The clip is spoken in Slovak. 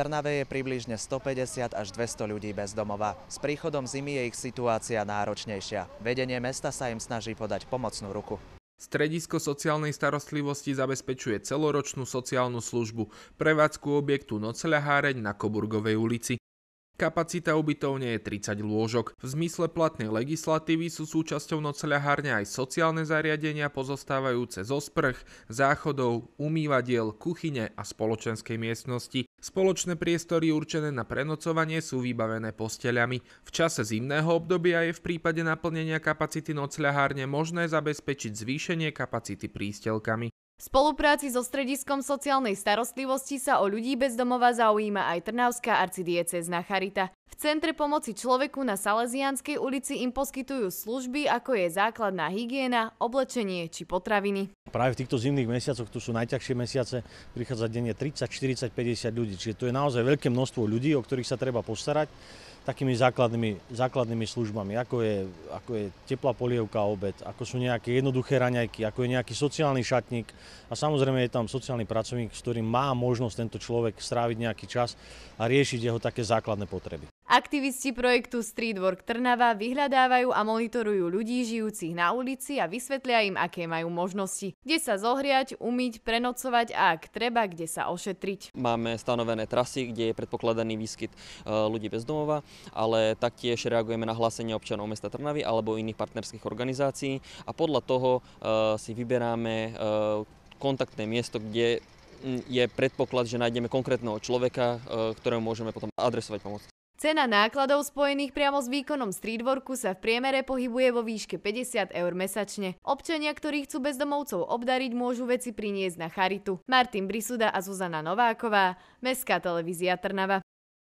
Trnave je približne 150 až 200 ľudí bez domova. S príchodom zimy je ich situácia náročnejšia. Vedenie mesta sa im snaží podať pomocnú ruku. Stredisko sociálnej starostlivosti zabezpečuje celoročnú sociálnu službu, prevádzku objektu Nocľaháreň na Koburgovej ulici. Kapacita ubytovne je 30 lôžok. V zmysle platnej legislatívy sú súčasťou nocľahárne aj sociálne zariadenia pozostávajúce zo sprch, záchodov, umývadiel, kuchyne a spoločenskej miestnosti. Spoločné priestory určené na prenocovanie sú vybavené posteľami. V čase zimného obdobia je v prípade naplnenia kapacity nocľahárne možné zabezpečiť zvýšenie kapacity prístelkami. V spolupráci so Strediskom sociálnej starostlivosti sa o ľudí bez domova zaujíma aj Trnavská arcidiecezna Charita. V Centre pomoci človeku na Salesianskej ulici im poskytujú služby, ako je základná hygiena, oblečenie či potraviny. Práve v týchto zimných mesiacoch, tu sú najťažšie mesiace, prichádza denne 30, 40, 50 ľudí. Čiže to je naozaj veľké množstvo ľudí, o ktorých sa treba postarať takými základnými, základnými službami, ako je, ako je teplá polievka, obed, ako sú nejaké jednoduché raňajky, ako je nejaký sociálny šatník a samozrejme je tam sociálny pracovník, s ktorým má možnosť tento človek stráviť nejaký čas a riešiť jeho také základné potreby. Aktivisti projektu Streetwork Trnava vyhľadávajú a monitorujú ľudí žijúcich na ulici a vysvetlia im, aké majú možnosti. Kde sa zohriať, umyť, prenocovať a ak treba, kde sa ošetriť. Máme stanovené trasy, kde je predpokladaný výskyt e, ľudí bez domova, ale taktiež reagujeme na hlásenie občanov mesta Trnavy alebo iných partnerských organizácií a podľa toho e, si vyberáme e, kontaktné miesto, kde je predpoklad, že nájdeme konkrétneho človeka, ktorému môžeme potom adresovať pomoc. Cena nákladov spojených priamo s výkonom streetworku sa v priemere pohybuje vo výške 50 eur mesačne. Občania, ktorí chcú bezdomovcov obdariť, môžu veci priniesť na charitu. Martin Brisuda a Zuzana Nováková, Mestská televízia Trnava.